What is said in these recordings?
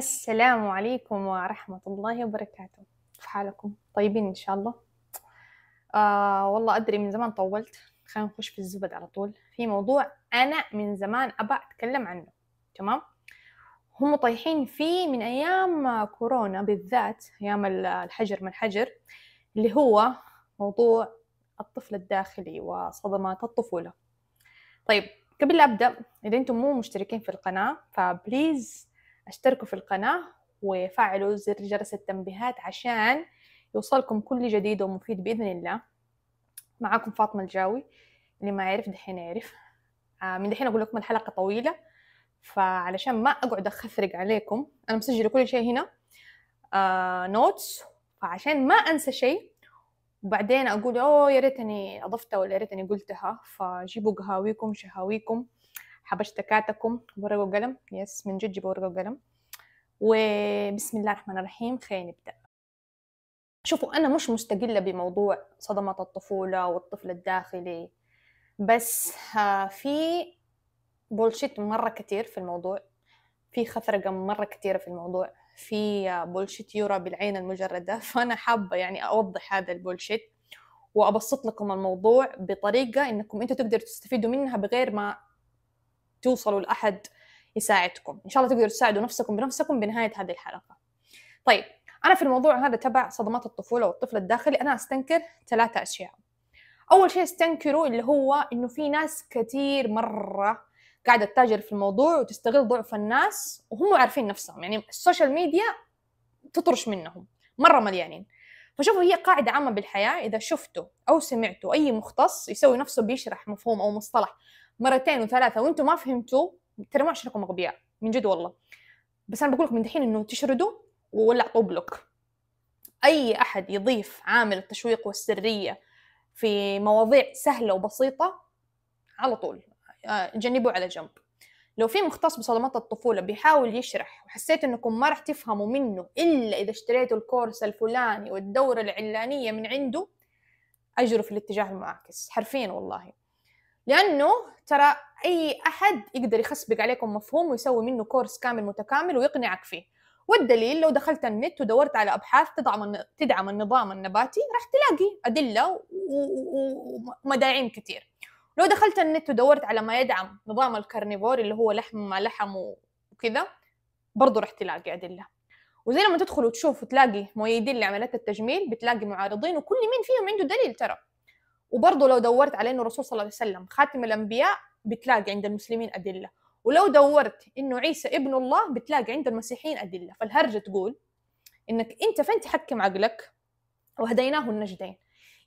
السلام عليكم ورحمة الله وبركاته كيف حالكم؟ طيبين إن شاء الله؟ آه والله أدري من زمان طولت خلينا نخش في الزبد على طول في موضوع أنا من زمان أبى أتكلم عنه تمام؟ هم طايحين فيه من أيام كورونا بالذات أيام الحجر من الحجر اللي هو موضوع الطفل الداخلي وصدمات الطفولة طيب قبل لا أبدأ إذا أنتم مو مشتركين في القناة فبليز اشتركوا في القناة وفعلوا زر جرس التنبيهات عشان يوصلكم كل جديد ومفيد بإذن الله معاكم فاطمة الجاوي اللي ما يعرف دحين يعرف آه، من دحين أقول لكم الحلقة طويلة فعلشان ما أقعد أخفرق عليكم أنا مسجلة كل شيء هنا آه نوتس فعشان ما أنسى شيء وبعدين أقول أوه يا ريتني أضفتها ولا يا ريتني قلتها فجيبوا قهاويكم شهاويكم حبشتكاتكم بورقة وقلم يس من جد جيبوا ورقة وقلم وبسم الله الرحمن الرحيم خلينا نبدأ شوفوا أنا مش مستقلة بموضوع صدمة الطفولة والطفل الداخلي بس آه، في بولشيت مرة كتير في الموضوع في خثرقة مرة كتيرة في الموضوع في بولشيت آه، يرى بالعين المجردة فأنا حابة يعني أوضح هذا البولشيت وأبسط لكم الموضوع بطريقة إنكم أنتوا تقدروا تستفيدوا منها بغير ما توصلوا لأحد يساعدكم إن شاء الله تقدروا تساعدوا نفسكم بنفسكم بنهاية هذه الحلقة طيب أنا في الموضوع هذا تبع صدمات الطفولة والطفل الداخلي أنا أستنكر ثلاثة أشياء أول شيء أستنكره اللي هو إنه في ناس كثير مرة قاعدة تتاجر في الموضوع وتستغل ضعف الناس وهم عارفين نفسهم يعني السوشيال ميديا تطرش منهم مرة مليانين فشوفوا هي قاعدة عامة بالحياة إذا شفتوا أو سمعتوا أي مختص يسوي نفسه بيشرح مفهوم أو مصطلح مرتين وثلاثه وانتم ما فهمتوا ترى ما عشانكم اغبياء من جد والله بس انا بقول لكم من دحين انه تشردوا وولع بلوك اي احد يضيف عامل التشويق والسريه في مواضيع سهله وبسيطه على طول آه، جنبوه على جنب لو في مختص بصدمات الطفولة بيحاول يشرح وحسيت انكم ما راح تفهموا منه الا اذا اشتريتوا الكورس الفلاني والدورة العلانية من عنده اجروا في الاتجاه المعاكس حرفيا والله لانه ترى اي احد يقدر يخسبق عليكم مفهوم ويسوي منه كورس كامل متكامل ويقنعك فيه والدليل لو دخلت النت ودورت على ابحاث تدعم تدعم النظام النباتي راح تلاقي ادله ومداعيم كثير لو دخلت النت ودورت على ما يدعم نظام الكارنيفور اللي هو لحم ما لحم وكذا برضه راح تلاقي ادله وزي لما تدخل وتشوف وتلاقي مؤيدين لعمليات التجميل بتلاقي معارضين وكل مين فيهم عنده دليل ترى وبرضه لو دورت على انه الرسول صلى الله عليه وسلم خاتم الانبياء بتلاقي عند المسلمين ادله ولو دورت انه عيسى ابن الله بتلاقي عند المسيحيين ادله فالهرجه تقول انك انت فين تحكم عقلك وهديناه النجدين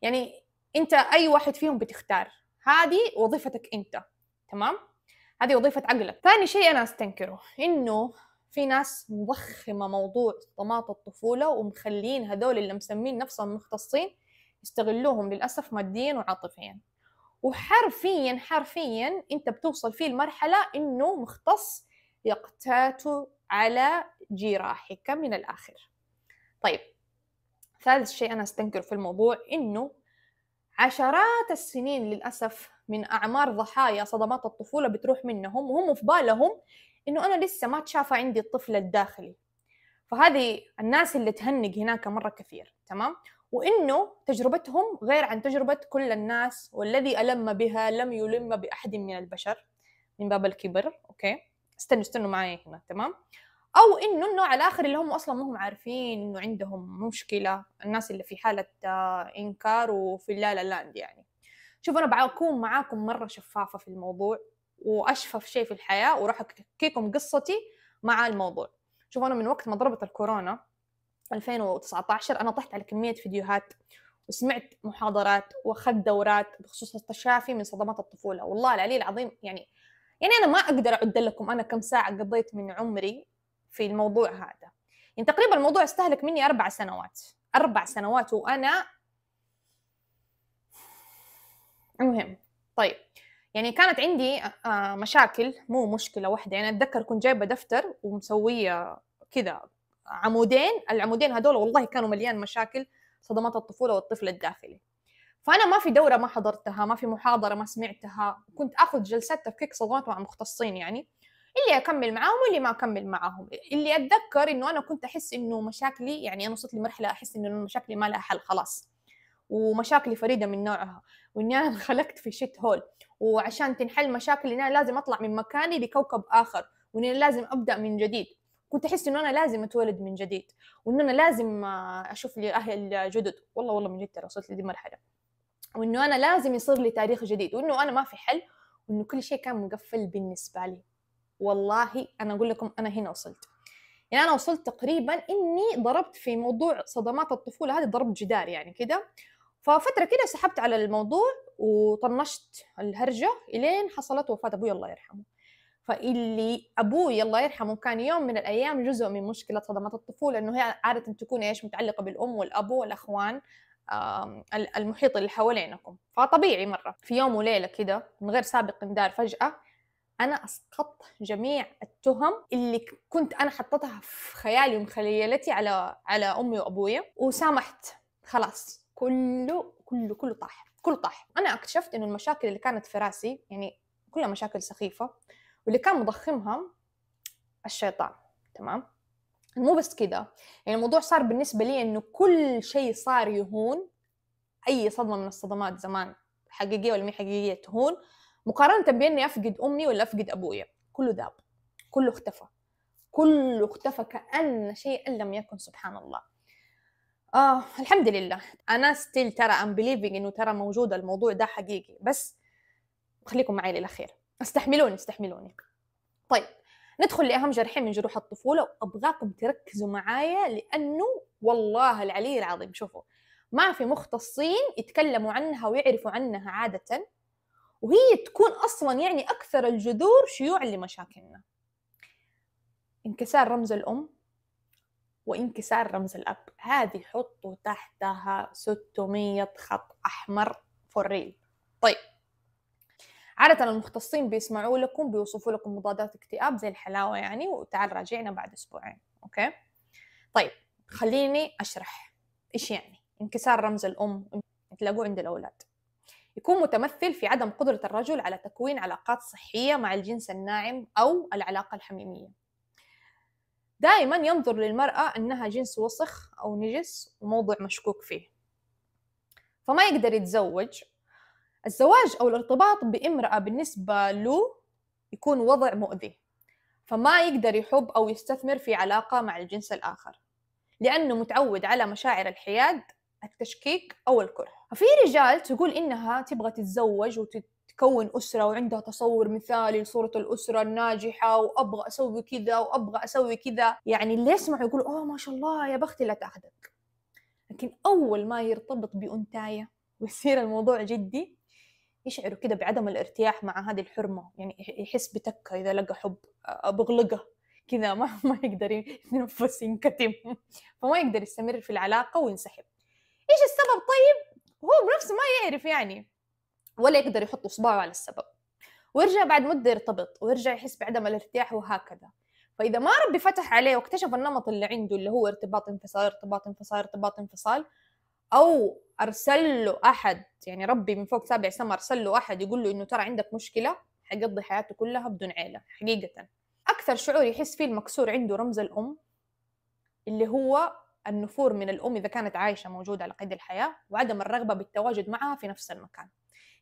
يعني انت اي واحد فيهم بتختار هذه وظيفتك انت تمام هذه وظيفة عقلك ثاني شيء أنا أستنكره إنه في ناس مضخمة موضوع طماط الطفولة ومخلين هذول اللي مسمين نفسهم مختصين يستغلوهم للأسف ماديا وعاطفيا وحرفيا حرفيا أنت بتوصل فيه المرحلة أنه مختص يقتات على جراحك من الآخر طيب ثالث شيء أنا أستنكر في الموضوع أنه عشرات السنين للأسف من أعمار ضحايا صدمات الطفولة بتروح منهم وهم في بالهم إنه أنا لسه ما تشافى عندي الطفل الداخلي فهذه الناس اللي تهنق هناك مرة كثير تمام وانه تجربتهم غير عن تجربه كل الناس والذي الم بها لم يلم باحد من البشر من باب الكبر اوكي استنوا استنوا معي هنا تمام او انه النوع الاخر اللي هم اصلا ما هم عارفين انه عندهم مشكله الناس اللي في حاله آه، انكار وفي لا لا لاند يعني شوف انا بكون معاكم مره شفافه في الموضوع واشفف شيء في الحياه وراح احكيكم قصتي مع الموضوع شوف انا من وقت ما ضربت الكورونا 2019 انا طحت على كميه فيديوهات وسمعت محاضرات واخذت دورات بخصوص التشافي من صدمات الطفوله والله العلي العظيم يعني يعني انا ما اقدر اعد لكم انا كم ساعه قضيت من عمري في الموضوع هذا يعني تقريبا الموضوع استهلك مني اربع سنوات اربع سنوات وانا المهم طيب يعني كانت عندي آه، مشاكل مو مشكله واحده يعني اتذكر كنت جايبه دفتر ومسويه كذا عمودين العمودين هذول والله كانوا مليان مشاكل صدمات الطفوله والطفل الداخلي فانا ما في دوره ما حضرتها ما في محاضره ما سمعتها كنت اخذ جلسات تفكيك صدمات مع مختصين يعني اللي اكمل معاهم واللي ما اكمل معاهم اللي اتذكر انه انا كنت احس انه مشاكلي يعني انا وصلت لمرحله احس انه مشاكلي ما لها حل خلاص ومشاكلي فريده من نوعها واني انا انخلقت في شيت هول وعشان تنحل مشاكلي انا لازم اطلع من مكاني لكوكب اخر واني لازم ابدا من جديد كنت احس انه انا لازم اتولد من جديد وان انا لازم آه، اشوف لي اهل جدد والله والله من جد ترى وصلت لدي المرحله وانه انا لازم يصير لي تاريخ جديد وانه انا ما في حل وانه كل شيء كان مقفل بالنسبه لي والله انا اقول لكم انا هنا وصلت يعني انا وصلت تقريبا اني ضربت في موضوع صدمات الطفوله هذه ضربت جدار يعني كده ففتره كده سحبت على الموضوع وطنشت الهرجه الين حصلت وفاه ابوي الله يرحمه فاللي ابوي الله يرحمه كان يوم من الايام جزء من مشكله صدمات الطفوله انه هي عاده تكون ايش متعلقه بالام والاب والاخوان المحيط اللي حوالينكم فطبيعي مره في يوم وليله كده من غير سابق اندار فجاه انا اسقطت جميع التهم اللي كنت انا حطتها في خيالي ومخيلتي على على امي وابويا وسامحت خلاص كله كله كله طاح كله طاح انا اكتشفت انه المشاكل اللي كانت في راسي يعني كلها مشاكل سخيفه واللي كان مضخمها الشيطان تمام مو بس كده يعني الموضوع صار بالنسبة لي إنه كل شيء صار يهون أي صدمة من الصدمات زمان حقيقية ولا مي حقيقية تهون مقارنة بإني أفقد أمي ولا أفقد أبويا كله ذاب كله اختفى كله اختفى كأن شيئا لم يكن سبحان الله آه الحمد لله أنا ستيل ترى أم بليفينج إنه ترى موجود الموضوع ده حقيقي بس خليكم معي للأخير استحملوني استحملوني طيب ندخل لأهم جرحين من جروح الطفولة وأبغاكم تركزوا معايا لأنه والله العلي العظيم شوفوا ما في مختصين يتكلموا عنها ويعرفوا عنها عادة وهي تكون أصلا يعني أكثر الجذور شيوعا لمشاكلنا انكسار رمز الأم وانكسار رمز الأب هذه حطوا تحتها 600 خط أحمر فور ريل طيب عادة المختصين بيسمعوا لكم بيوصفوا لكم مضادات اكتئاب زي الحلاوة يعني وتعال راجعنا بعد أسبوعين أوكي طيب خليني أشرح إيش يعني انكسار رمز الأم تلاقوه عند الأولاد يكون متمثل في عدم قدرة الرجل على تكوين علاقات صحية مع الجنس الناعم أو العلاقة الحميمية دائما ينظر للمرأة أنها جنس وسخ أو نجس وموضوع مشكوك فيه فما يقدر يتزوج الزواج أو الارتباط بامرأة بالنسبة له يكون وضع مؤذي فما يقدر يحب أو يستثمر في علاقة مع الجنس الآخر لأنه متعود على مشاعر الحياد التشكيك أو الكره في رجال تقول إنها تبغى تتزوج وتكون أسرة وعندها تصور مثالي لصورة الأسرة الناجحة وأبغى أسوي كذا وأبغى أسوي كذا يعني اللي يسمع يقول أوه ما شاء الله يا بختي لا تاخذك لكن أول ما يرتبط بأنتاية ويصير الموضوع جدي يشعروا كده بعدم الارتياح مع هذه الحرمة يعني يحس بتكة إذا لقى حب بغلقة كذا ما ما يقدر يتنفس ينكتم فما يقدر يستمر في العلاقة وينسحب إيش السبب طيب؟ هو بنفسه ما يعرف يعني ولا يقدر يحط إصبعه على السبب ويرجع بعد مدة يرتبط ويرجع يحس بعدم الارتياح وهكذا فإذا ما ربي فتح عليه واكتشف النمط اللي عنده اللي هو ارتباط انفصال ارتباط انفصال ارتباط انفصال او ارسل له احد يعني ربي من فوق سابع سما ارسل له احد يقول له انه ترى عندك مشكله حيقضي حياته كلها بدون عيله حقيقه اكثر شعور يحس فيه المكسور عنده رمز الام اللي هو النفور من الام اذا كانت عايشه موجوده على قيد الحياه وعدم الرغبه بالتواجد معها في نفس المكان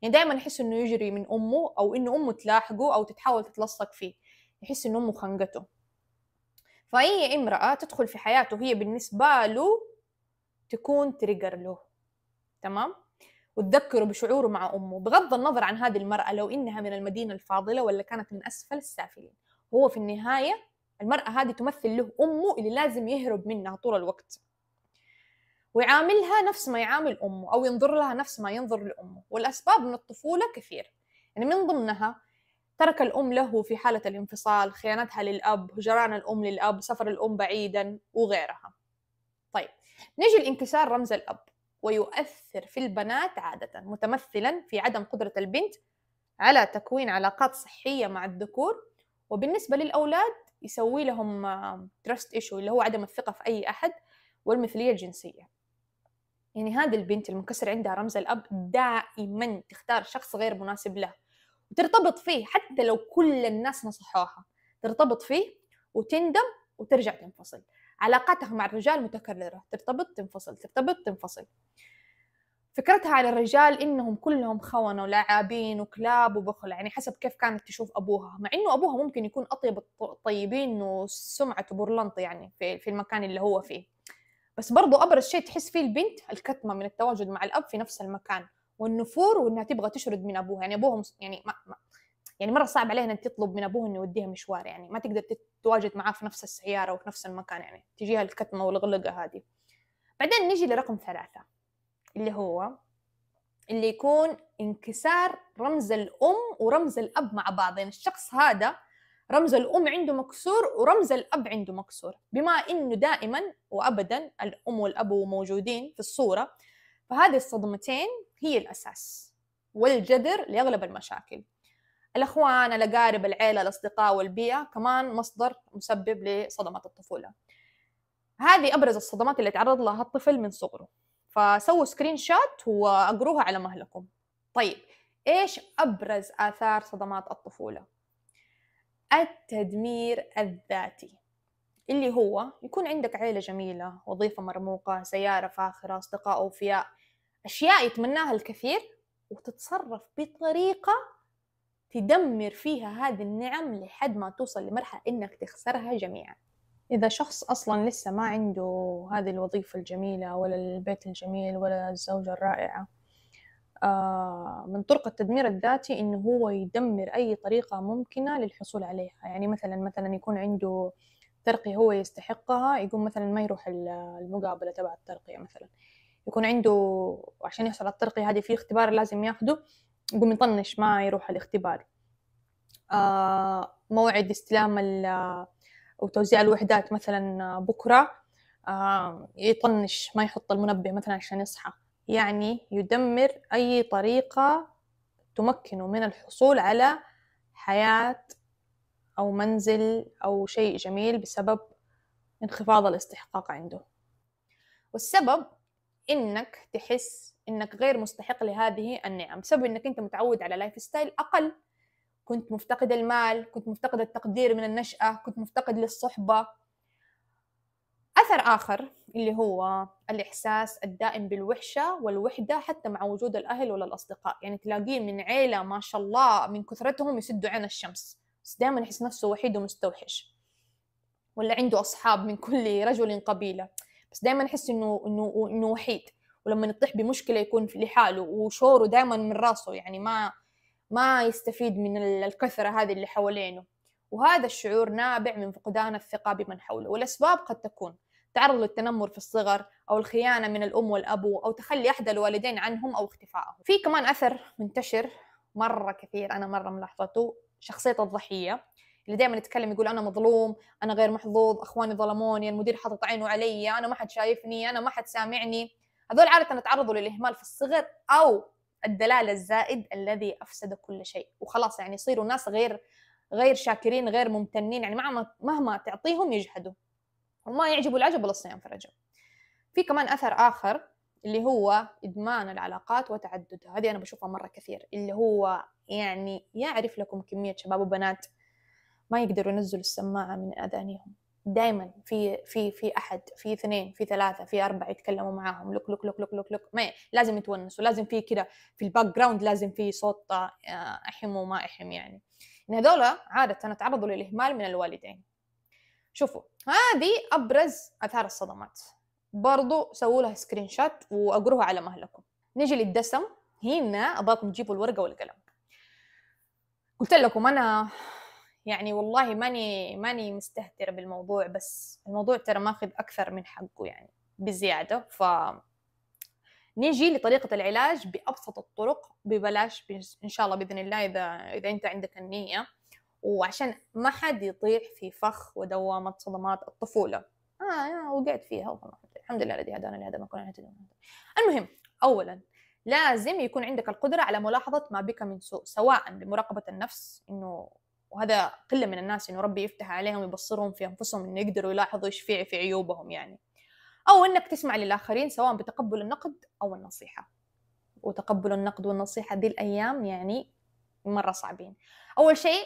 يعني دائما يحس انه يجري من امه او انه امه تلاحقه او تتحاول تتلصق فيه يحس انه امه خنقته فاي امراه تدخل في حياته هي بالنسبه له تكون تريجر له تمام وتذكره بشعوره مع امه بغض النظر عن هذه المراه لو انها من المدينه الفاضله ولا كانت من اسفل السافلين هو في النهايه المراه هذه تمثل له امه اللي لازم يهرب منها طول الوقت ويعاملها نفس ما يعامل امه او ينظر لها نفس ما ينظر لامه والاسباب من الطفوله كثير يعني من ضمنها ترك الأم له في حالة الانفصال خيانتها للأب هجران الأم للأب سفر الأم بعيدا وغيرها نجي لانكسار رمز الأب ويؤثر في البنات عادة متمثلا في عدم قدرة البنت على تكوين علاقات صحية مع الذكور وبالنسبة للأولاد يسوي لهم تراست ايشو اللي هو عدم الثقة في أي أحد والمثلية الجنسية يعني هذه البنت المنكسر عندها رمز الأب دائما تختار شخص غير مناسب له وترتبط فيه حتى لو كل الناس نصحوها ترتبط فيه وتندم وترجع تنفصل علاقاتها مع الرجال متكررة ترتبط تنفصل ترتبط تنفصل فكرتها على الرجال انهم كلهم خونة ولاعابين وكلاب وبخل يعني حسب كيف كانت تشوف ابوها مع انه ابوها ممكن يكون اطيب الطيبين وسمعته برلنط يعني في, المكان اللي هو فيه بس برضو ابرز شيء تحس فيه البنت الكتمة من التواجد مع الاب في نفس المكان والنفور وانها تبغى تشرد من ابوها يعني ابوها يعني ما... ما يعني مره صعب عليها انك تطلب من ابوها انه يوديها مشوار يعني ما تقدر تتواجد معاه في نفس السياره وفي نفس المكان يعني تجيها الكتمه والغلقه هذه بعدين نجي لرقم ثلاثة اللي هو اللي يكون انكسار رمز الأم ورمز الأب مع بعض يعني الشخص هذا رمز الأم عنده مكسور ورمز الأب عنده مكسور بما أنه دائما وأبدا الأم والأب موجودين في الصورة فهذه الصدمتين هي الأساس والجذر لأغلب المشاكل الأخوان الأقارب العيلة الأصدقاء والبيئة كمان مصدر مسبب لصدمة الطفولة هذه أبرز الصدمات اللي تعرض لها الطفل من صغره فسووا سكرين شوت وأقروها على مهلكم طيب إيش أبرز آثار صدمات الطفولة؟ التدمير الذاتي اللي هو يكون عندك عيلة جميلة وظيفة مرموقة سيارة فاخرة أصدقاء أوفياء أشياء يتمناها الكثير وتتصرف بطريقة تدمر فيها هذه النعم لحد ما توصل لمرحلة إنك تخسرها جميعا إذا شخص أصلا لسه ما عنده هذه الوظيفة الجميلة ولا البيت الجميل ولا الزوجة الرائعة آه، من طرق التدمير الذاتي إنه هو يدمر أي طريقة ممكنة للحصول عليها يعني مثلا مثلا يكون عنده ترقية هو يستحقها يقوم مثلا ما يروح المقابلة تبع الترقية مثلا يكون عنده عشان يحصل على الترقية هذه في اختبار لازم ياخده يقوم يطنش ما يروح الاختبار آه موعد استلام آه، وتوزيع الوحدات مثلا آه، بكرة آه يطنش ما يحط المنبه مثلا عشان يصحى يعني يدمر أي طريقة تمكنه من الحصول على حياة أو منزل أو شيء جميل بسبب انخفاض الاستحقاق عنده والسبب إنك تحس انك غير مستحق لهذه النعم بسبب انك انت متعود على لايف ستايل اقل كنت مفتقد المال كنت مفتقد التقدير من النشأة كنت مفتقد للصحبة أثر آخر اللي هو الإحساس الدائم بالوحشة والوحدة حتى مع وجود الأهل ولا الأصدقاء يعني تلاقيه من عيلة ما شاء الله من كثرتهم يسدوا عين الشمس بس دائما يحس نفسه وحيد ومستوحش ولا عنده أصحاب من كل رجل قبيلة بس دائما يحس إنه إنه إنه وحيد ولما يطيح بمشكله يكون لحاله وشوره دائما من راسه يعني ما ما يستفيد من الكثره هذه اللي حوالينه وهذا الشعور نابع من فقدان الثقه بمن حوله والاسباب قد تكون تعرض للتنمر في الصغر أو الخيانة من الأم والأب أو تخلي أحد الوالدين عنهم أو اختفائهم في كمان أثر منتشر مرة كثير أنا مرة ملاحظته شخصية الضحية اللي دائما يتكلم يقول أنا مظلوم أنا غير محظوظ أخواني ظلموني المدير حاطط عينه علي أنا ما حد شايفني أنا ما حد سامعني هذول عادة تعرضوا للإهمال في الصغر أو الدلال الزائد الذي أفسد كل شيء وخلاص يعني يصيروا ناس غير غير شاكرين غير ممتنين يعني مهما مهما تعطيهم يجحدوا وما يعجبوا العجب ولا الصيام فرجوا في كمان أثر آخر اللي هو إدمان العلاقات وتعددها هذه أنا بشوفها مرة كثير اللي هو يعني يعرف لكم كمية شباب وبنات ما يقدروا ينزلوا السماعة من أذانيهم دائما في في في احد في اثنين في ثلاثه في اربعه يتكلموا معاهم لوك لوك لوك لوك لوك لوك ما لازم يتونسوا لازم في كذا في الباك جراوند لازم في صوت آه، احم وما احم يعني ان هذولا عاده تعرضوا للاهمال من الوالدين شوفوا هذه ابرز اثار الصدمات برضو سووا لها سكرين شوت واقروها على مهلكم نجي للدسم هنا ابغاكم تجيبوا الورقه والقلم قلت لكم انا يعني والله ماني ماني مستهترة بالموضوع بس الموضوع ترى ماخذ أكثر من حقه يعني بزيادة ف نيجي لطريقة العلاج بأبسط الطرق ببلاش إن شاء الله بإذن الله إذا إذا أنت عندك النية وعشان ما حد يطيح في فخ ودوامة صدمات الطفولة آه وقعت فيها الحمد لله الذي هدانا لهذا ما كنا المهم أولا لازم يكون عندك القدرة على ملاحظة ما بك من سوء سواء بمراقبة النفس إنه وهذا قله من الناس انه ربي يفتح عليهم يبصرهم في انفسهم انه يقدروا يلاحظوا ايش في في عيوبهم يعني او انك تسمع للاخرين سواء بتقبل النقد او النصيحه وتقبل النقد والنصيحه دي الايام يعني مره صعبين اول شيء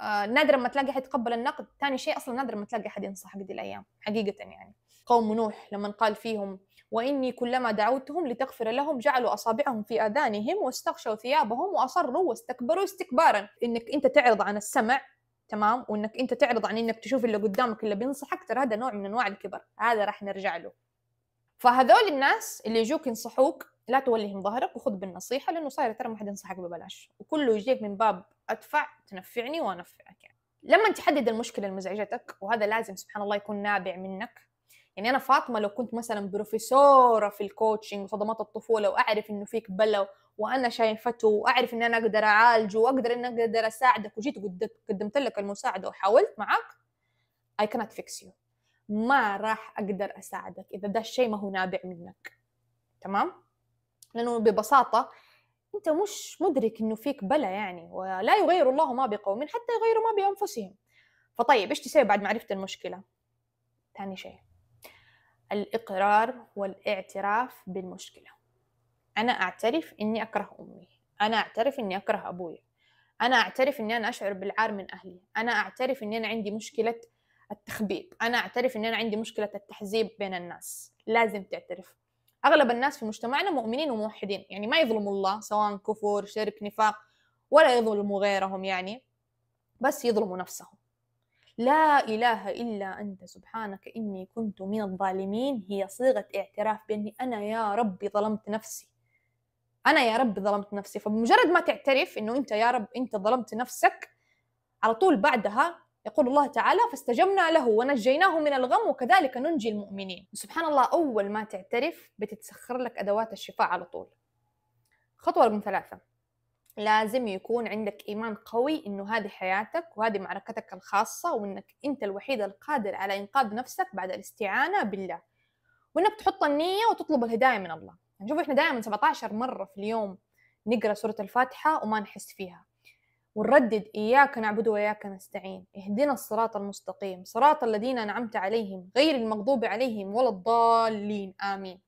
آه، نادرا ما تلاقي حد يتقبل النقد ثاني شيء اصلا نادرا ما تلاقي حد ينصحك دي الايام حقيقه يعني قوم نوح لما قال فيهم وإني كلما دعوتهم لتغفر لهم جعلوا أصابعهم في آذانهم واستغشوا ثيابهم وأصروا واستكبروا استكبارا إنك أنت تعرض عن السمع تمام وإنك أنت تعرض عن إنك تشوف اللي قدامك اللي بينصحك ترى هذا نوع من أنواع الكبر هذا راح نرجع له فهذول الناس اللي يجوك ينصحوك لا تولهم ظهرك وخذ بالنصيحة لأنه صاير ترى ما حد ينصحك ببلاش وكله يجيك من باب أدفع تنفعني وأنفعك يعني لما تحدد المشكلة المزعجتك وهذا لازم سبحان الله يكون نابع منك يعني انا فاطمه لو كنت مثلا بروفيسوره في الكوتشنج صدمات الطفوله واعرف انه فيك بلا وانا شايفته واعرف ان انا اقدر اعالجه واقدر ان اقدر اساعدك وجيت قدمت لك المساعده وحاولت معك اي كانت فيكس يو ما راح اقدر اساعدك اذا ده الشيء ما هو نابع منك تمام لانه ببساطه انت مش مدرك انه فيك بلا يعني ولا يغير الله ما بقوم حتى يغيروا ما بانفسهم فطيب ايش تسوي بعد معرفه المشكله ثاني شيء الإقرار والاعتراف بالمشكلة أنا أعترف إني أكره أمي أنا أعترف إني أكره أبوي أنا أعترف إني أنا أشعر بالعار من أهلي أنا أعترف إني أنا عندي مشكلة التخبيب أنا أعترف إني أنا عندي مشكلة التحزيب بين الناس لازم تعترف أغلب الناس في مجتمعنا مؤمنين وموحدين يعني ما يظلموا الله سواء كفور شرك نفاق ولا يظلموا غيرهم يعني بس يظلموا نفسهم لا إله إلا أنت سبحانك إني كنت من الظالمين هي صيغة اعتراف بأني أنا يا ربي ظلمت نفسي أنا يا ربي ظلمت نفسي فبمجرد ما تعترف إنه أنت يا رب أنت ظلمت نفسك على طول بعدها يقول الله تعالى فاستجبنا له ونجيناه من الغم وكذلك ننجي المؤمنين سبحان الله أول ما تعترف بتتسخر لك أدوات الشفاء على طول خطوة رقم ثلاثة لازم يكون عندك إيمان قوي إنه هذه حياتك وهذه معركتك الخاصة وإنك أنت الوحيد القادر على إنقاذ نفسك بعد الاستعانة بالله وإنك تحط النية وتطلب الهداية من الله نشوف يعني إحنا دائما 17 مرة في اليوم نقرأ سورة الفاتحة وما نحس فيها ونردد إياك نعبد وإياك نستعين اهدنا الصراط المستقيم صراط الذين أنعمت عليهم غير المغضوب عليهم ولا الضالين آمين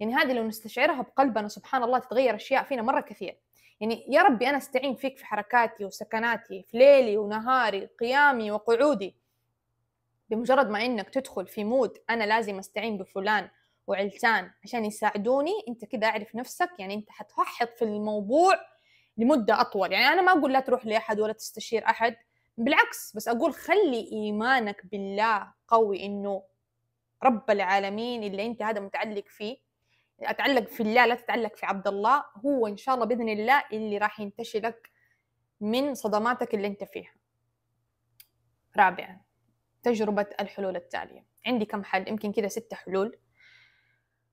يعني هذه لو نستشعرها بقلبنا سبحان الله تتغير أشياء فينا مرة كثير يعني يا ربي أنا أستعين فيك في حركاتي وسكناتي في ليلي ونهاري قيامي وقعودي بمجرد ما إنك تدخل في مود أنا لازم أستعين بفلان وعلتان عشان يساعدوني أنت كده أعرف نفسك يعني أنت حتفحط في الموضوع لمدة أطول يعني أنا ما أقول لا تروح لأحد ولا تستشير أحد بالعكس بس أقول خلي إيمانك بالله قوي إنه رب العالمين اللي أنت هذا متعلق فيه اتعلق في الله لا تتعلق في عبد الله هو ان شاء الله باذن الله اللي راح ينتشلك من صدماتك اللي انت فيها رابعا تجربة الحلول التالية عندي كم حل يمكن كده ستة حلول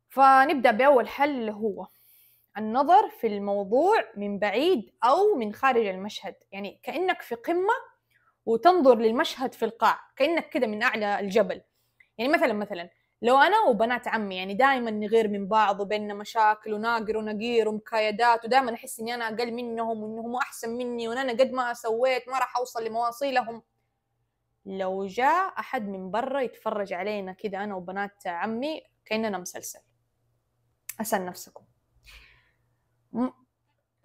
فنبدأ بأول حل اللي هو النظر في الموضوع من بعيد أو من خارج المشهد يعني كأنك في قمة وتنظر للمشهد في القاع كأنك كده من أعلى الجبل يعني مثلا مثلا لو انا وبنات عمي يعني دائما نغير من بعض وبيننا مشاكل وناقر ونقير ومكايدات ودائما احس اني انا اقل منهم وانهم احسن مني وان انا قد ما سويت ما راح اوصل لمواصيلهم لو جاء احد من برا يتفرج علينا كذا انا وبنات عمي كاننا مسلسل اسال نفسكم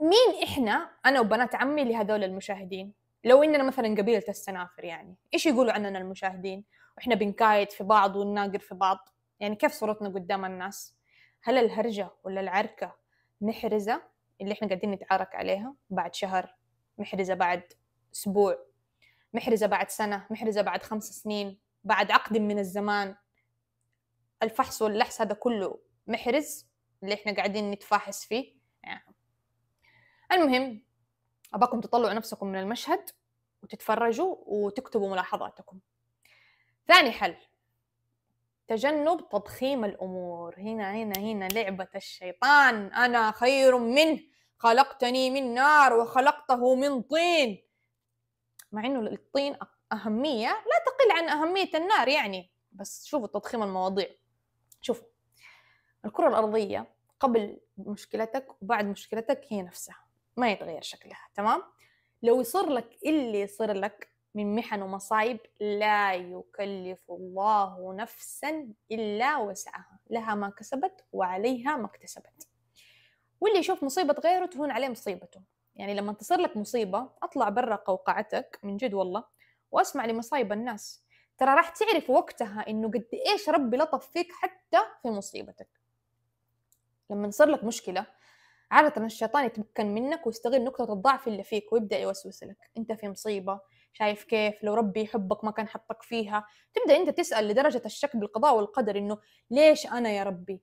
مين احنا انا وبنات عمي لهذول المشاهدين لو اننا مثلا قبيله السنافر يعني ايش يقولوا عننا المشاهدين واحنا بنكايد في بعض ونناقر في بعض يعني كيف صورتنا قدام الناس هل الهرجه ولا العركه محرزه اللي احنا قاعدين نتعارك عليها بعد شهر محرزه بعد اسبوع محرزه بعد سنه محرزه بعد خمس سنين بعد عقد من الزمان الفحص واللحس هذا كله محرز اللي احنا قاعدين نتفاحص فيه يعني. المهم أباكم تطلعوا نفسكم من المشهد وتتفرجوا وتكتبوا ملاحظاتكم ثاني حل تجنب تضخيم الأمور هنا هنا هنا لعبة الشيطان أنا خير منه خلقتني من نار وخلقته من طين مع انه الطين اهميه لا تقل عن اهميه النار يعني بس شوفوا تضخيم المواضيع شوفوا الكره الارضيه قبل مشكلتك وبعد مشكلتك هي نفسها ما يتغير شكلها تمام لو يصير لك اللي يصير لك من محن ومصايب لا يكلف الله نفسا إلا وسعها لها ما كسبت وعليها ما اكتسبت واللي يشوف مصيبة غيره تهون عليه مصيبته يعني لما تصير لك مصيبة أطلع برا قوقعتك من جد والله وأسمع لمصايب الناس ترى راح تعرف وقتها إنه قد إيش ربي لطف فيك حتى في مصيبتك لما يصير لك مشكلة عادة الشيطان يتمكن منك ويستغل نقطة الضعف اللي فيك ويبدأ يوسوس لك أنت في مصيبة شايف كيف لو ربي يحبك ما كان حطك فيها تبدأ أنت تسأل لدرجة الشك بالقضاء والقدر إنه ليش أنا يا ربي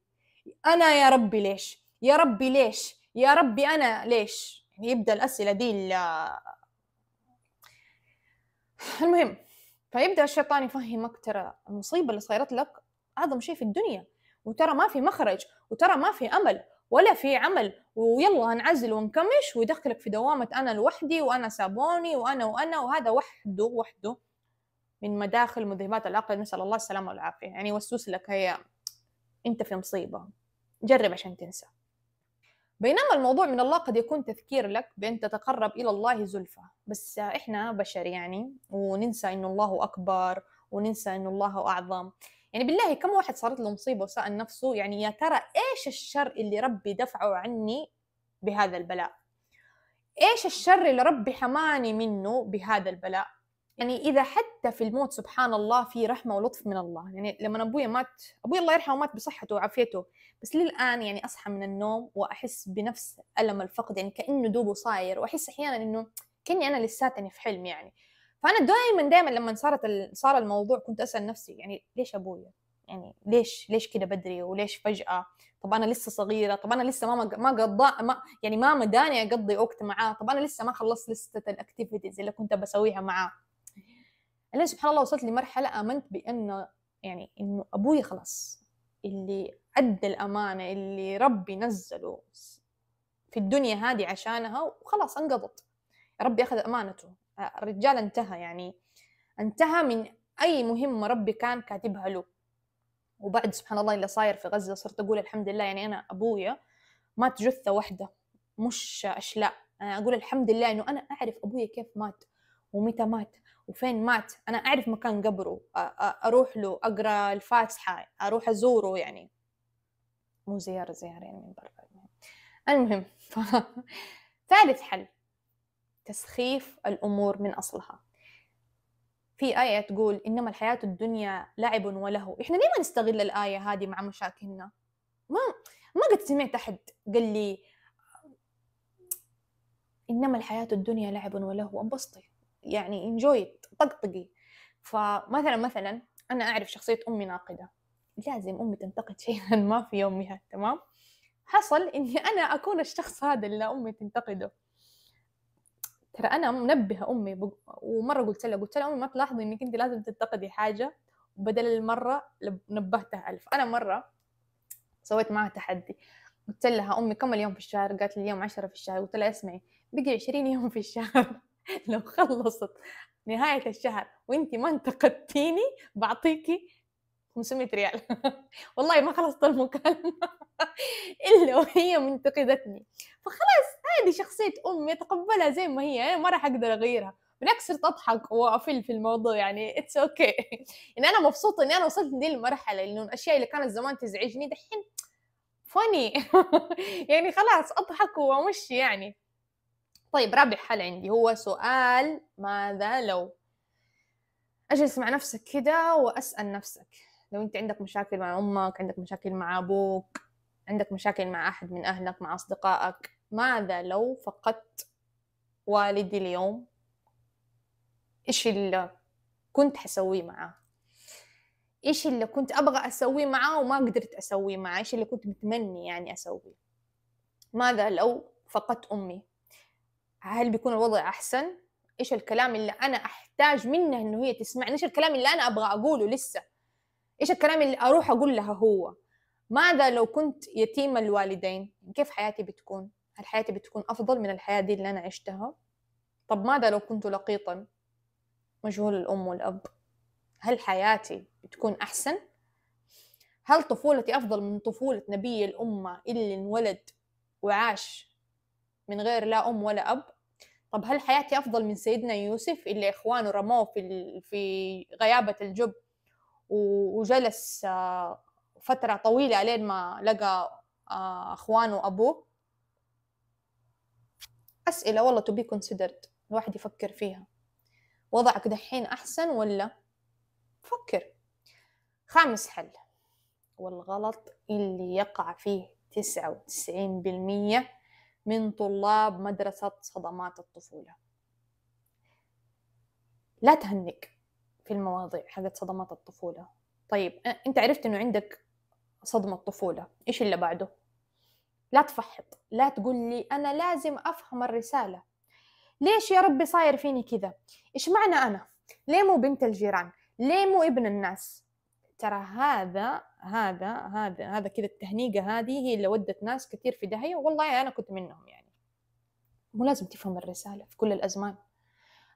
أنا يا ربي ليش يا ربي ليش يا ربي أنا ليش يعني يبدأ الأسئلة دي اللي... المهم فيبدأ الشيطان يفهمك ترى المصيبة اللي صارت لك أعظم شيء في الدنيا وترى ما في مخرج وترى ما في أمل ولا في عمل ويلا هنعزل ونكمش ويدخلك في دوامة أنا لوحدي وأنا سابوني وأنا وأنا وهذا وحده وحده من مداخل مذهبات العقل نسأل الله السلامة والعافية يعني يوسوس لك هي أنت في مصيبة جرب عشان تنسى بينما الموضوع من الله قد يكون تذكير لك بأن تتقرب إلى الله زلفى بس إحنا بشر يعني وننسى إنه الله أكبر وننسى إنه الله أعظم يعني بالله كم واحد صارت له مصيبه وسأل نفسه يعني يا ترى ايش الشر اللي ربي دفعه عني بهذا البلاء ايش الشر اللي ربي حماني منه بهذا البلاء يعني اذا حتى في الموت سبحان الله في رحمه ولطف من الله يعني لما أبوي مات أبوي الله يرحمه مات بصحته وعافيته بس للان يعني اصحى من النوم واحس بنفس الم الفقد يعني كانه دوبه صاير واحس احيانا انه كاني انا لساتني في حلم يعني فانا دائما دائما لما صارت صار الموضوع كنت اسال نفسي يعني ليش ابويا يعني ليش ليش كذا بدري وليش فجاه طب انا لسه صغيره طب انا لسه ما ما قضى ما يعني ما مداني اقضي وقت معاه طب انا لسه ما خلصت لسته الاكتيفيتيز اللي كنت بسويها معاه الين سبحان الله وصلت لمرحله امنت بانه يعني انه ابوي خلاص اللي ادى الامانه اللي ربي نزله في الدنيا هذه عشانها وخلاص انقضت ربي اخذ امانته الرجال انتهى يعني انتهى من أي مهمة ربي كان كاتبها له وبعد سبحان الله اللي صاير في غزة صرت أقول الحمد لله يعني أنا أبويا مات جثة واحدة مش أشلاء أنا أقول الحمد لله إنه أنا أعرف أبويا كيف مات ومتى مات وفين مات أنا أعرف مكان قبره أروح له أقرأ الفاتحة أروح أزوره يعني مو زيارة زيارة يعني من برا المهم ثالث حل تسخيف الأمور من أصلها في آية تقول إنما الحياة الدنيا لعب وله إحنا ليه ما نستغل الآية هذه مع مشاكلنا ما ما قد سمعت أحد قال لي إنما الحياة الدنيا لعب وله انبسطي يعني انجوي طقطقي فمثلا مثلا أنا أعرف شخصية أمي ناقدة لازم أمي تنتقد شيئا ما في يومها تمام حصل إني أنا أكون الشخص هذا اللي أمي تنتقده ترى انا منبهه امي بق... ومره قلت لها قلت لها امي ما تلاحظي انك انت لازم تنتقدي حاجه وبدل المره نبهتها الف انا مره سويت معها تحدي قلت لها امي كم اليوم في الشهر قالت لي اليوم عشرة في الشهر قلت لها اسمعي بقي عشرين يوم في الشهر لو خلصت نهاية الشهر وانت ما انتقدتيني بعطيكي 500 ريال والله ما خلصت المكالمة إلا وهي منتقدتني فخلاص هذه شخصية أمي تقبلها زي ما هي أنا ما راح أقدر أغيرها بالعكس صرت أضحك وأفل في الموضوع يعني اتس أوكي okay. يعني أنا مبسوطة إني أنا وصلت لهذه المرحلة إنه الأشياء اللي كانت زمان تزعجني دحين فاني يعني خلاص أضحك وأمشي يعني طيب رابع حل عندي هو سؤال ماذا لو أجلس مع نفسك كده وأسأل نفسك لو انت عندك مشاكل مع امك عندك مشاكل مع ابوك عندك مشاكل مع احد من اهلك مع اصدقائك ماذا لو فقدت والدي اليوم ايش اللي كنت حسويه معاه ايش اللي كنت ابغى اسويه معاه وما قدرت اسويه معاه ايش اللي كنت متمني يعني اسويه ماذا لو فقدت امي هل بيكون الوضع احسن ايش الكلام اللي انا احتاج منه انه هي تسمعني ايش الكلام اللي انا ابغى اقوله لسه ايش الكلام اللي اروح اقول لها هو ماذا لو كنت يتيم الوالدين يعني كيف حياتي بتكون هل حياتي بتكون افضل من الحياه دي اللي انا عشتها طب ماذا لو كنت لقيطا مجهول الام والاب هل حياتي بتكون احسن هل طفولتي افضل من طفوله نبي الامه اللي انولد وعاش من غير لا ام ولا اب طب هل حياتي افضل من سيدنا يوسف اللي اخوانه رموه في في غيابه الجب وجلس آه، فترة طويلة لين ما لقى آه، أخوانه وأبوه أسئلة والله to be considered الواحد يفكر فيها وضعك دحين أحسن ولا فكر خامس حل والغلط اللي يقع فيه تسعة وتسعين بالمية من طلاب مدرسة صدمات الطفولة لا تهنك في المواضيع حقت صدمات الطفولة طيب أنت عرفت إنه عندك صدمة طفولة إيش اللي بعده لا تفحط لا تقول لي أنا لازم أفهم الرسالة ليش يا ربي صاير فيني كذا إيش معنى أنا ليه مو بنت الجيران ليه مو ابن الناس ترى هذا هذا هذا هذا كذا التهنيقه هذه هي اللي ودت ناس كثير في داهيه والله انا كنت منهم يعني مو لازم تفهم الرساله في كل الازمان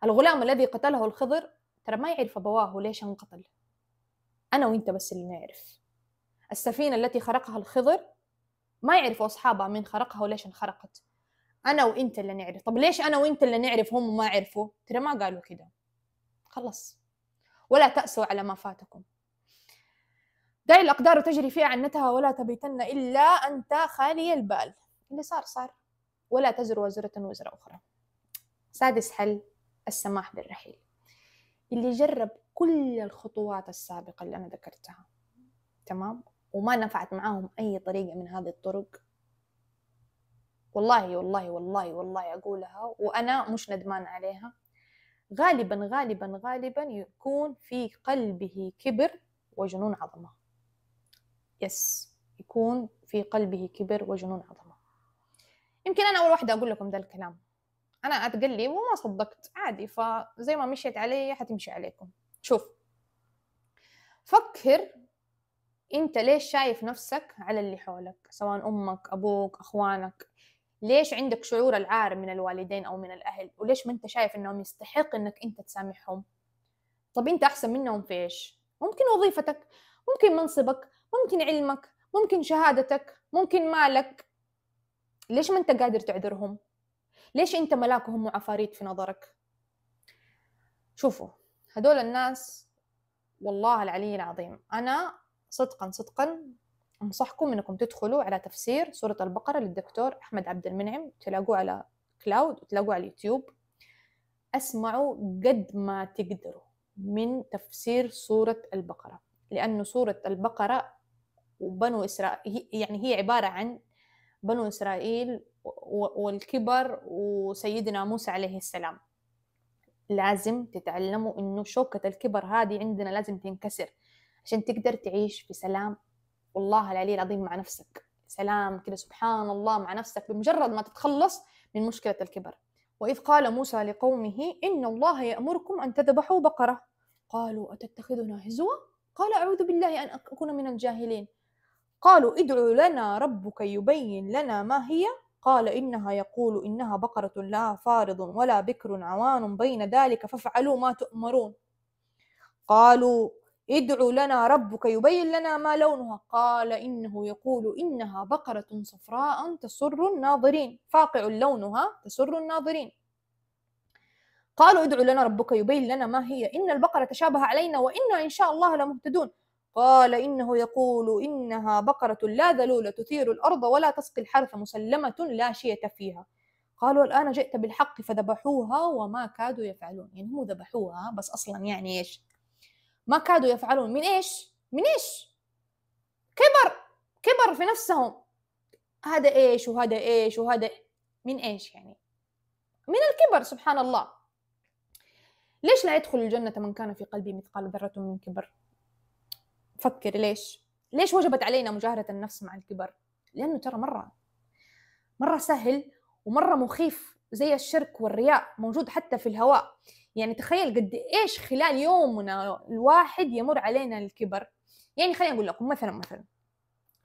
الغلام الذي قتله الخضر ترى ما يعرف أبواه ليش انقتل أنا وإنت بس اللي نعرف السفينة التي خرقها الخضر ما يعرفوا أصحابها مين خرقها وليش انخرقت أنا وإنت اللي نعرف طب ليش أنا وإنت اللي نعرف هم ما عرفوا ترى ما قالوا كده خلص ولا تأسوا على ما فاتكم دعي الأقدار تجري في عنتها ولا تبيتن إلا أنت خالي البال اللي صار صار ولا تزر وزرة وزر أخرى سادس حل السماح بالرحيل اللي جرب كل الخطوات السابقة اللي أنا ذكرتها تمام وما نفعت معاهم أي طريقة من هذه الطرق والله والله والله والله أقولها وأنا مش ندمان عليها غالبا غالبا غالبا يكون في قلبه كبر وجنون عظمة يس يكون في قلبه كبر وجنون عظمة يمكن أنا أول واحدة أقول لكم ذا الكلام انا اتقلي وما صدقت عادي فزي ما مشيت علي حتمشي عليكم شوف فكر انت ليش شايف نفسك على اللي حولك سواء امك ابوك اخوانك ليش عندك شعور العار من الوالدين او من الاهل وليش ما انت شايف انهم يستحق انك انت تسامحهم طب انت احسن منهم في ايش ممكن وظيفتك ممكن منصبك ممكن علمك ممكن شهادتك ممكن مالك ليش ما انت قادر تعذرهم ليش انت ملاك وهم عفاريت في نظرك شوفوا هدول الناس والله العلي العظيم انا صدقا صدقا انصحكم انكم تدخلوا على تفسير سوره البقره للدكتور احمد عبد المنعم تلاقوه على كلاود وتلاقوه على اليوتيوب اسمعوا قد ما تقدروا من تفسير سوره البقره لانه سوره البقره وبنو اسرائيل يعني هي عباره عن بنو اسرائيل والكبر وسيدنا موسى عليه السلام لازم تتعلموا انه شوكة الكبر هذه عندنا لازم تنكسر عشان تقدر تعيش في سلام والله العلي العظيم مع نفسك سلام كده سبحان الله مع نفسك بمجرد ما تتخلص من مشكلة الكبر وإذ قال موسى لقومه إن الله يأمركم أن تذبحوا بقرة قالوا أتتخذنا هزوة؟ قال أعوذ بالله أن أكون من الجاهلين قالوا ادعوا لنا ربك يبين لنا ما هي قال إنها يقول إنها بقرة لا فارض ولا بكر عوان بين ذلك فافعلوا ما تؤمرون قالوا ادعوا لنا ربك يبين لنا ما لونها قال إنه يقول إنها بقرة صفراء تسر الناظرين فاقع لونها تسر الناظرين قالوا ادعوا لنا ربك يبين لنا ما هي إن البقرة تشابه علينا وإنا إن شاء الله لمهتدون قال إنه يقول إنها بقرة لا ذلول تثير الأرض ولا تسقي الحرث مسلمة لا شية فيها قالوا الآن جئت بالحق فذبحوها وما كادوا يفعلون يعني هم ذبحوها بس أصلا يعني إيش ما كادوا يفعلون من إيش من إيش كبر كبر في نفسهم هذا إيش وهذا إيش وهذا من إيش يعني من الكبر سبحان الله ليش لا يدخل الجنة من كان في قلبه مثقال ذرة من كبر فكر ليش ليش وجبت علينا مجاهدة النفس مع الكبر لأنه ترى مرة مرة سهل ومرة مخيف زي الشرك والرياء موجود حتى في الهواء يعني تخيل قد إيش خلال يومنا الواحد يمر علينا الكبر يعني خليني أقول لكم مثلا مثلا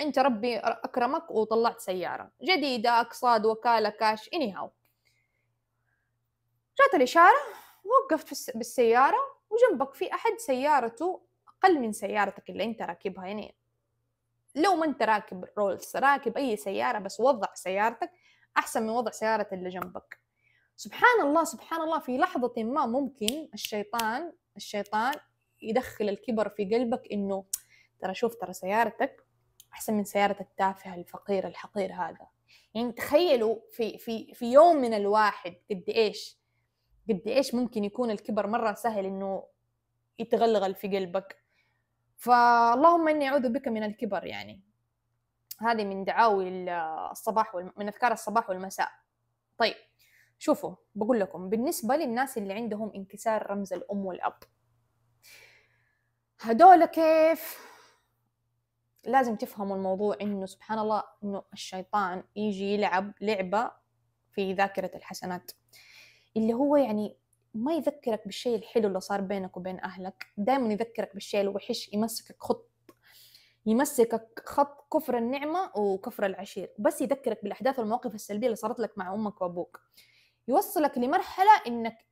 أنت ربي أكرمك وطلعت سيارة جديدة أقساط وكالة كاش إني هاو جات الإشارة وقفت بالسيارة وجنبك في أحد سيارته أقل من سيارتك اللي أنت راكبها يعني لو ما أنت راكب رولز راكب أي سيارة بس وضع سيارتك أحسن من وضع سيارة اللي جنبك سبحان الله سبحان الله في لحظة ما ممكن الشيطان الشيطان يدخل الكبر في قلبك إنه ترى شوف ترى سيارتك أحسن من سيارة التافهة الفقير الحقير هذا يعني تخيلوا في في في يوم من الواحد قد إيش قد إيش ممكن يكون الكبر مرة سهل إنه يتغلغل في قلبك فاللهم اني اعوذ بك من الكبر يعني هذه من دعاوي الصباح والم... من اذكار الصباح والمساء طيب شوفوا بقول لكم بالنسبه للناس اللي عندهم انكسار رمز الام والاب هدول كيف لازم تفهموا الموضوع انه سبحان الله انه الشيطان يجي يلعب لعبه في ذاكره الحسنات اللي هو يعني ما يذكرك بالشيء الحلو اللي صار بينك وبين أهلك دائما يذكرك بالشيء الوحش يمسكك خط يمسكك خط كفر النعمة وكفر العشير بس يذكرك بالأحداث والمواقف السلبية اللي صارت لك مع أمك وأبوك يوصلك لمرحلة إنك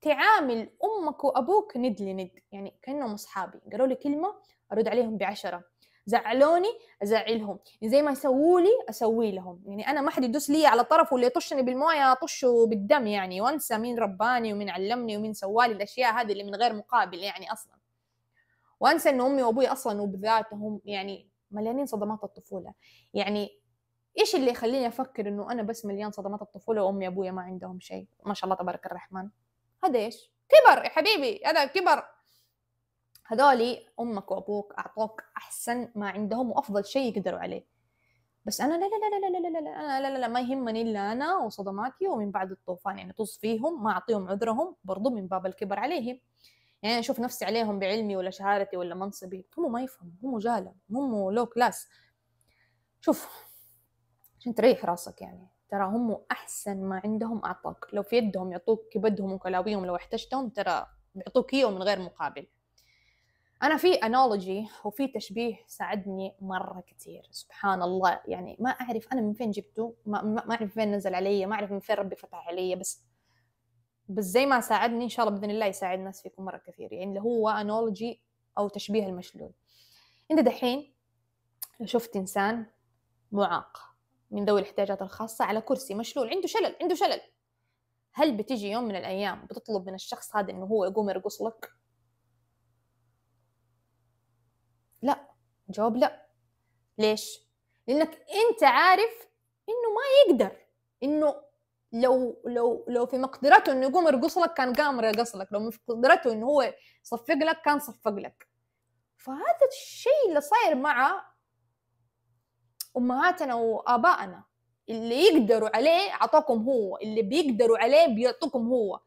تعامل أمك وأبوك ند لند يعني كأنهم أصحابي قالوا لي كلمة أرد عليهم بعشرة زعلوني ازعلهم يعني زي ما يسووا لي اسوي لهم يعني انا ما حد يدوس لي على طرف واللي يطشني بالمويه اطشه بالدم يعني وانسى مين رباني ومين علمني ومين سوالي الاشياء هذه اللي من غير مقابل يعني اصلا وانسى ان امي وابوي اصلا وبذاتهم يعني مليانين صدمات الطفوله يعني ايش اللي يخليني افكر انه انا بس مليان صدمات الطفوله وامي وابويا ما عندهم شيء ما شاء الله تبارك الرحمن هذا ايش كبر يا حبيبي هذا كبر هذولي امك وابوك اعطوك احسن ما عندهم وافضل شيء يقدروا عليه بس انا لا لا لا لا لا لا لا لا لا, لا, لا ما يهمني الا انا وصدماتي ومن بعد الطوفان يعني طز فيهم ما اعطيهم عذرهم برضو من باب الكبر عليهم يعني اشوف نفسي عليهم بعلمي ولا شهادتي ولا منصبي هم ما يفهموا هم جهله هم لو كلاس شوف عشان تريح راسك يعني ترى هم احسن ما عندهم اعطاك لو في يدهم يعطوك كبدهم وكلاويهم لو احتجتهم ترى بيعطوك اياه من غير مقابل انا في انالوجي وفي تشبيه ساعدني مره كثير سبحان الله يعني ما اعرف انا من فين جبته ما, ما اعرف فين نزل علي ما اعرف من فين ربي فتح علي بس بس زي ما ساعدني ان شاء الله باذن الله يساعد ناس فيكم مره كثير يعني اللي هو انالوجي او تشبيه المشلول انت دحين لو شفت انسان معاق من ذوي الاحتياجات الخاصه على كرسي مشلول عنده شلل عنده شلل هل بتيجي يوم من الايام بتطلب من الشخص هذا انه هو يقوم يرقص لك لا جواب لا ليش لانك انت عارف انه ما يقدر انه لو لو لو في مقدرته انه يقوم يرقص لك كان قام رقص لك لو في مقدرته انه هو يصفق لك كان صفق لك فهذا الشيء اللي صاير مع امهاتنا وابائنا اللي يقدروا عليه اعطاكم هو اللي بيقدروا عليه بيعطوكم هو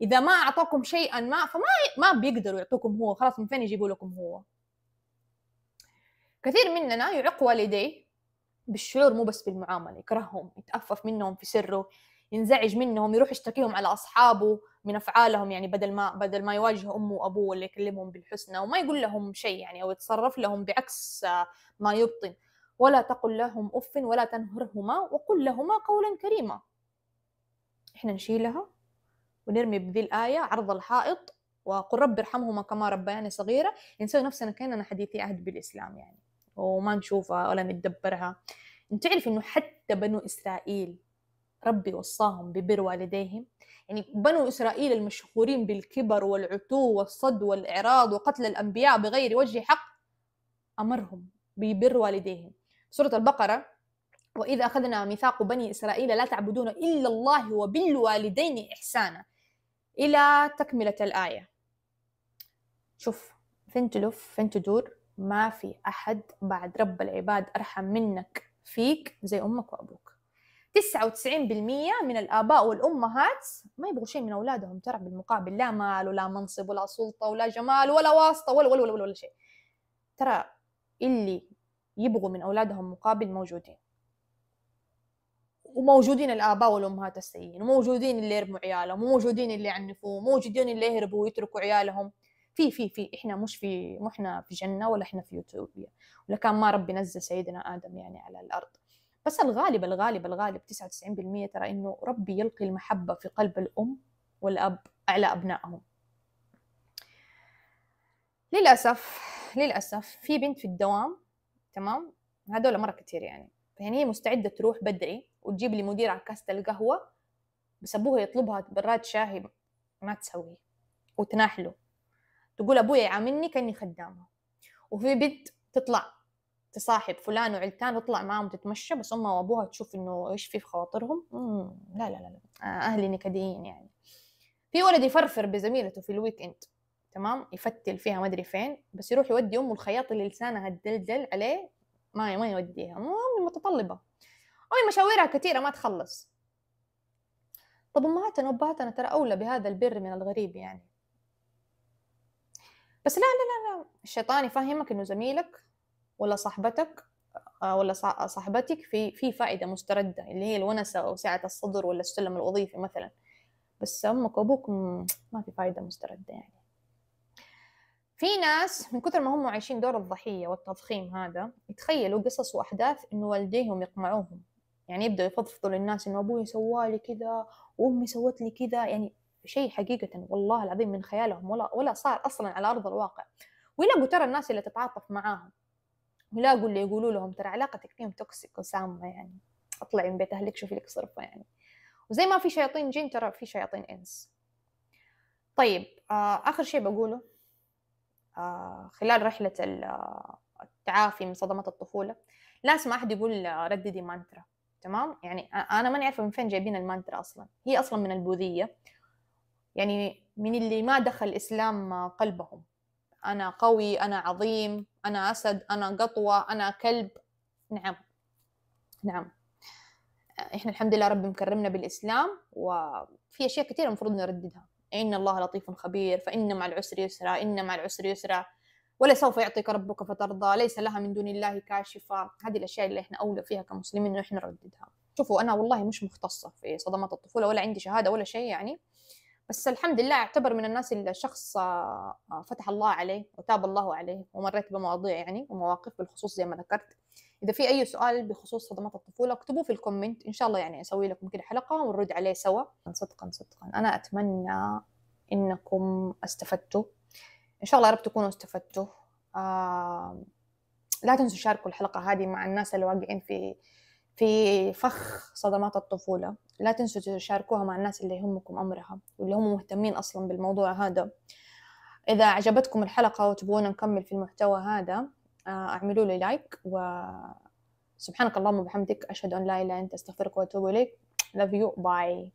اذا ما اعطاكم شيئا ما فما ما بيقدروا يعطوكم هو خلاص من فين يجيبوا لكم هو كثير مننا يعق والديه بالشعور مو بس بالمعاملة يكرههم يتأفف منهم في سره ينزعج منهم يروح يشتكيهم على أصحابه من أفعالهم يعني بدل ما بدل ما يواجه أمه وأبوه ولا يكلمهم بالحسنى وما يقول لهم شيء يعني أو يتصرف لهم بعكس ما يبطن ولا تقل لهم أف ولا تنهرهما وقل لهما قولا كريما إحنا نشيلها ونرمي بذي الآية عرض الحائط وقل رب ارحمهما كما ربياني صغيرة نسوي نفسنا كأننا حديثي عهد بالإسلام يعني وما نشوفها ولا نتدبرها انت تعرف انه حتى بنو اسرائيل ربي وصاهم ببر والديهم يعني بنو اسرائيل المشهورين بالكبر والعتو والصد والاعراض وقتل الانبياء بغير وجه حق امرهم ببر والديهم سوره البقره واذا اخذنا ميثاق بني اسرائيل لا تعبدون الا الله وبالوالدين احسانا الى تكمله الايه شوف فين تلف فين تدور ما في أحد بعد رب العباد أرحم منك فيك زي أمك وأبوك 99% من الآباء والأمهات ما يبغوا شيء من أولادهم ترى بالمقابل لا مال ولا منصب ولا سلطة ولا جمال ولا واسطة ولا ولا ولا, ولا, ولا شيء ترى اللي يبغوا من أولادهم مقابل موجودين وموجودين الآباء والأمهات السيئين وموجودين اللي يرموا عيالهم وموجودين اللي يعنفوهم وموجودين اللي يهربوا ويتركوا عيالهم في في في احنا مش في مو احنا في جنه ولا احنا في يوتوبيا ولا كان ما ربي نزل سيدنا ادم يعني على الارض بس الغالب الغالب الغالب 99% ترى انه ربي يلقي المحبه في قلب الام والاب على ابنائهم للاسف للاسف في بنت في الدوام تمام هذول مره كثير يعني يعني هي مستعده تروح بدري وتجيب لي مديرة كاسه القهوه بس ابوها يطلبها براد شاهي ما تسوي وتناحله تقول ابويا يعاملني كاني خدامه وفي بنت تطلع تصاحب فلان وعلتان وتطلع معاهم تتمشى بس امها وابوها تشوف انه ايش في في خواطرهم لا لا لا لا آه، اهلي نكديين يعني في ولد يفرفر بزميلته في الويك اند تمام يفتل فيها ما ادري فين بس يروح يودي امه الخياط اللي لسانها الدلدل عليه ما ما يوديها امي متطلبه امي مشاويرها كثيره ما تخلص طب امهاتنا وابهاتنا ترى اولى بهذا البر من الغريب يعني بس لا لا لا لا الشيطان يفهمك انه زميلك ولا صاحبتك آه، ولا صاحبتك في في فائده مسترده اللي هي الونسه او سعه الصدر ولا السلم الوظيفي مثلا بس امك وابوك ما في فائده مسترده يعني في ناس من كثر ما هم عايشين دور الضحيه والتضخيم هذا يتخيلوا قصص واحداث انه والديهم يقمعوهم يعني يبدأوا يفضفضوا للناس انه ابوي سوالي كذا وامي سوت لي كذا يعني شيء حقيقة والله العظيم من خيالهم ولا ولا صار أصلا على أرض الواقع ويلاقوا ترى الناس اللي تتعاطف معاهم ويلاقوا اللي يقولوا لهم ترى علاقتك فيهم توكسيك وسامة يعني اطلعي من بيت أهلك شوفي لك صرفة يعني وزي ما في شياطين جن ترى في شياطين إنس طيب آه، آخر شيء بقوله آه خلال رحلة التعافي من صدمات الطفولة لازم أحد يقول آه، رددي مانترا تمام يعني أنا ماني عارفة من فين جايبين المانترا أصلا هي أصلا من البوذية يعني من اللي ما دخل الإسلام قلبهم أنا قوي أنا عظيم أنا أسد أنا قطوة أنا كلب نعم نعم إحنا الحمد لله ربي مكرمنا بالإسلام وفي أشياء كثيرة المفروض نرددها إن الله لطيف خبير فإن مع العسر يسرا إن مع العسر يسرا ولا سوف يعطيك ربك فترضى ليس لها من دون الله كاشفة هذه الأشياء اللي إحنا أولى فيها كمسلمين إنه إحنا نرددها شوفوا أنا والله مش مختصة في صدمات الطفولة ولا عندي شهادة ولا شيء يعني بس الحمد لله اعتبر من الناس اللي شخص آه، آه، فتح الله عليه وتاب الله عليه ومريت بمواضيع يعني ومواقف بالخصوص زي ما ذكرت اذا في اي سؤال بخصوص صدمات الطفوله اكتبوه في الكومنت ان شاء الله يعني اسوي لكم كده حلقه ونرد عليه سوا صدقا صدقا انا اتمنى انكم استفدتوا ان شاء الله يا رب تكونوا استفدتوا آه لا تنسوا تشاركوا الحلقه هذه مع الناس اللي واقعين في في فخ صدمات الطفولة لا تنسوا تشاركوها مع الناس اللي يهمكم أمرها واللي هم مهتمين أصلا بالموضوع هذا إذا عجبتكم الحلقة وتبغون نكمل في المحتوى هذا آه، اعملوا لي لايك و سبحانك اللهم وبحمدك أشهد أن لا إله إلا أنت أستغفرك وأتوب إليك love you bye